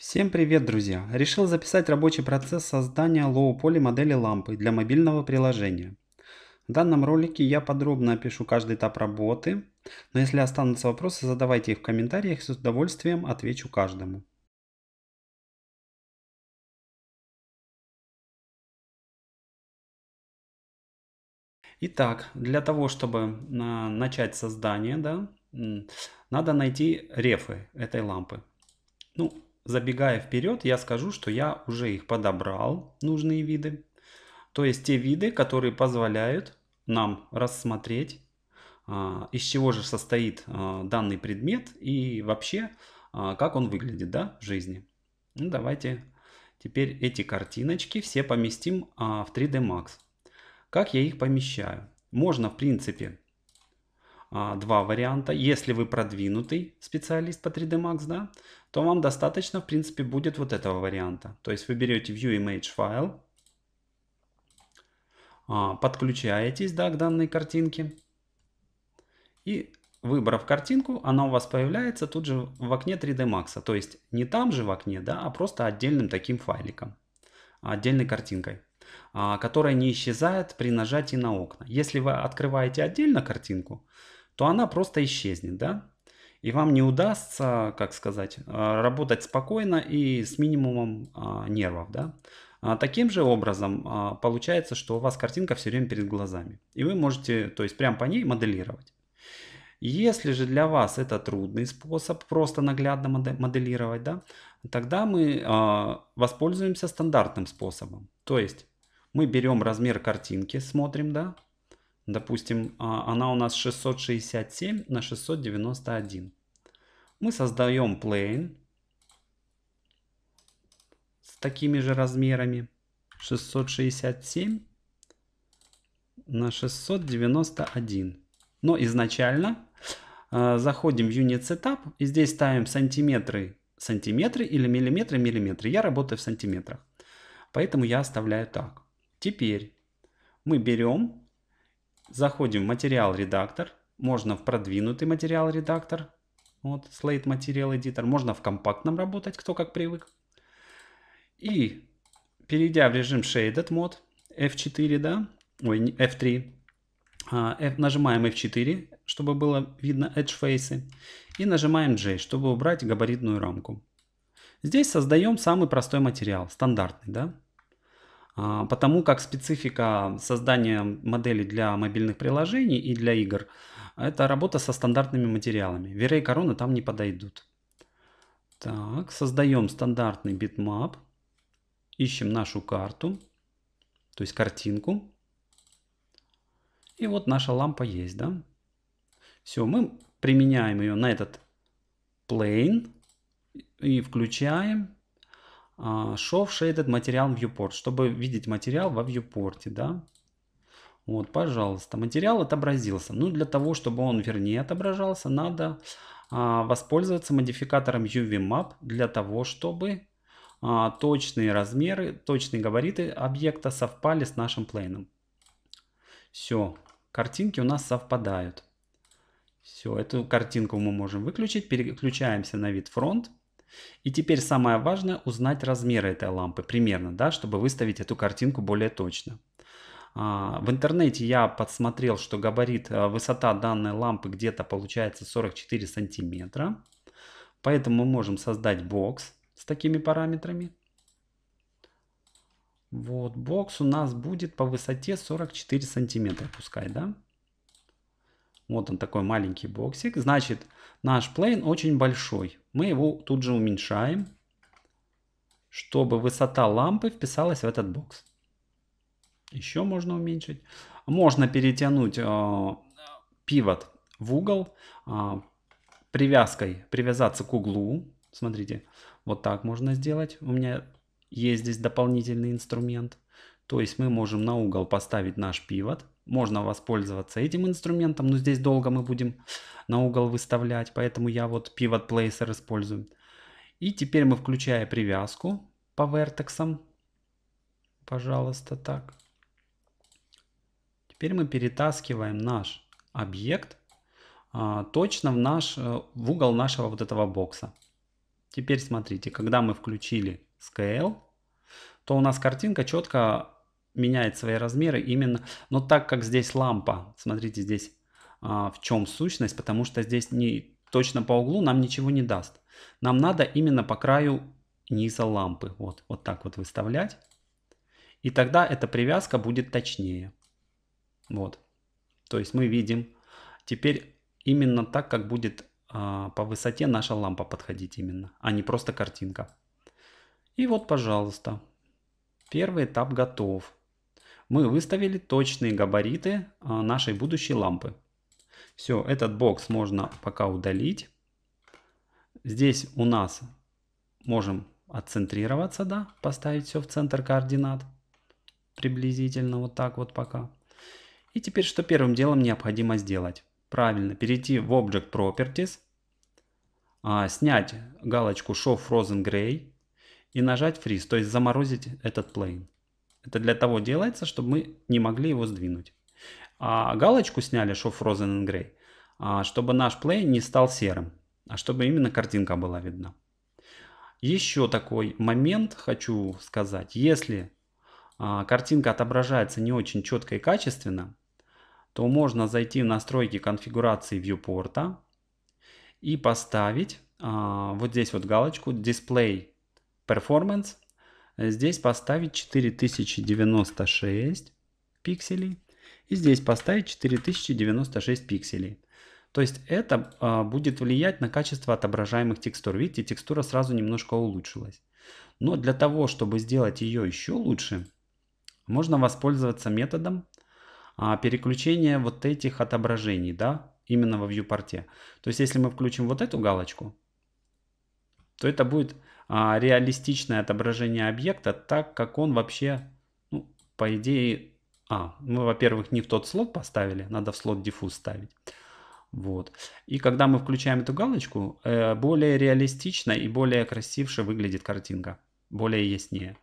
Всем привет, друзья! Решил записать рабочий процесс создания лоу-поли модели лампы для мобильного приложения. В данном ролике я подробно опишу каждый этап работы, но если останутся вопросы, задавайте их в комментариях, с удовольствием отвечу каждому. Итак, для того, чтобы а, начать создание, да, надо найти рефы этой лампы. Ну, забегая вперед, я скажу, что я уже их подобрал, нужные виды. То есть те виды, которые позволяют нам рассмотреть, а, из чего же состоит а, данный предмет и вообще, а, как он выглядит да, в жизни. Ну, давайте теперь эти картиночки все поместим в 3D Max. Как я их помещаю? Можно, в принципе, а, два варианта. Если вы продвинутый специалист по 3D Max, да, то вам достаточно, в принципе, будет вот этого варианта. То есть вы берете View Image файл, а, подключаетесь да, к данной картинке и выбрав картинку, она у вас появляется тут же в окне 3D Max. То есть не там же в окне, да, а просто отдельным таким файликом, отдельной картинкой, а, которая не исчезает при нажатии на окна. Если вы открываете отдельно картинку, то она просто исчезнет, да? И вам не удастся, как сказать, э, работать спокойно и с минимумом а, нервов, да? А, таким же образом а, получается, что у вас картинка все время перед глазами. И вы можете, то есть прям по ней моделировать. Если же для вас это трудный способ просто наглядно моделировать, да, тогда мы э, воспользуемся стандартным способом. То есть мы берем размер картинки, смотрим, да, Допустим, а, она у нас 667 на 691. Мы создаем plane с такими же размерами. 667 на 691. Но изначально э, заходим в Unit Setup и здесь ставим сантиметры, сантиметры или миллиметры, миллиметры. Я работаю в сантиметрах, поэтому я оставляю так. Теперь мы берем Заходим в материал-редактор. Можно в продвинутый материал-редактор. Вот, Slate Material Editor. Можно в компактном работать, кто как привык. И перейдя в режим Shaded Mode, F4, да, ой, F3, а, F, нажимаем F4, чтобы было видно Edge Face, и нажимаем J, чтобы убрать габаритную рамку. Здесь создаем самый простой материал, стандартный, да. А, потому как специфика создания моделей для мобильных приложений и для игр – это работа со стандартными материалами. Вере и корона там не подойдут. Так, создаем стандартный битмап, ищем нашу карту, то есть картинку. И вот наша лампа есть, да? Все, мы применяем ее на этот plane и включаем Show Shaded Material Viewport, чтобы видеть материал во viewport, да. Вот, пожалуйста, материал отобразился. Ну, для того, чтобы он вернее отображался, надо а, воспользоваться модификатором UV-Map для того, чтобы а, точные размеры, точные габариты объекта совпали с нашим плейном. Все, картинки у нас совпадают. Все, эту картинку мы можем выключить. Переключаемся на вид фронт. И теперь самое важное узнать размеры этой лампы примерно, да, чтобы выставить эту картинку более точно. А, в интернете я подсмотрел, что габарит, а, высота данной лампы где-то получается 44 сантиметра. Поэтому мы можем создать бокс с такими параметрами. Вот бокс у нас будет по высоте 44 сантиметра, пускай, да? Вот он такой маленький боксик. Значит, наш плейн очень большой. Мы его тут же уменьшаем, чтобы высота лампы вписалась в этот бокс. Еще можно уменьшить. Можно перетянуть э, пивот в угол э, привязкой, привязаться к углу. Смотрите, вот так можно сделать. У меня есть здесь дополнительный инструмент. То есть мы можем на угол поставить наш пивот можно воспользоваться этим инструментом, но здесь долго мы будем на угол выставлять, поэтому я вот Pivot Placer использую. И теперь мы, включая привязку по вертексам, пожалуйста, так. Теперь мы перетаскиваем наш объект а, точно в, наш, э, в угол нашего вот этого бокса. Теперь смотрите, когда мы включили Scale, то у нас картинка четко меняет свои размеры именно, но так как здесь лампа, смотрите здесь а, в чем сущность, потому что здесь не точно по углу нам ничего не даст. Нам надо именно по краю низа лампы, вот, вот так вот выставлять. И тогда эта привязка будет точнее. Вот. То есть мы видим теперь именно так, как будет а, по высоте наша лампа подходить именно, а не просто картинка. И вот, пожалуйста, первый этап готов мы выставили точные габариты а, нашей будущей лампы. Все, этот бокс можно пока удалить. Здесь у нас можем отцентрироваться, да, поставить все в центр координат. Приблизительно вот так вот пока. И теперь, что первым делом необходимо сделать? Правильно, перейти в Object Properties, а, снять галочку Show Frozen Gray и нажать Freeze, то есть заморозить этот Plane. Это для того делается, чтобы мы не могли его сдвинуть. А галочку сняли, что Frozen and Gray, а, чтобы наш play не стал серым, а чтобы именно картинка была видна. Еще такой момент хочу сказать. Если а, картинка отображается не очень четко и качественно, то можно зайти в настройки конфигурации вьюпорта и поставить а, вот здесь вот галочку Display Performance Э, здесь поставить 4096 пикселей. И здесь поставить 4096 пикселей. То есть это а, будет влиять на качество отображаемых текстур. Видите, текстура сразу немножко улучшилась. Но для того, чтобы сделать ее еще лучше, можно воспользоваться методом а, переключения вот этих отображений, да, именно во вьюпорте. То есть если мы включим вот эту галочку, то это будет а, реалистичное отображение объекта, так как он вообще, ну, по идее... А, мы, во-первых, не в тот слот поставили, надо в слот диффуз ставить. Вот. И когда мы включаем эту галочку, э, более реалистично и более красивше выглядит картинка, более яснее.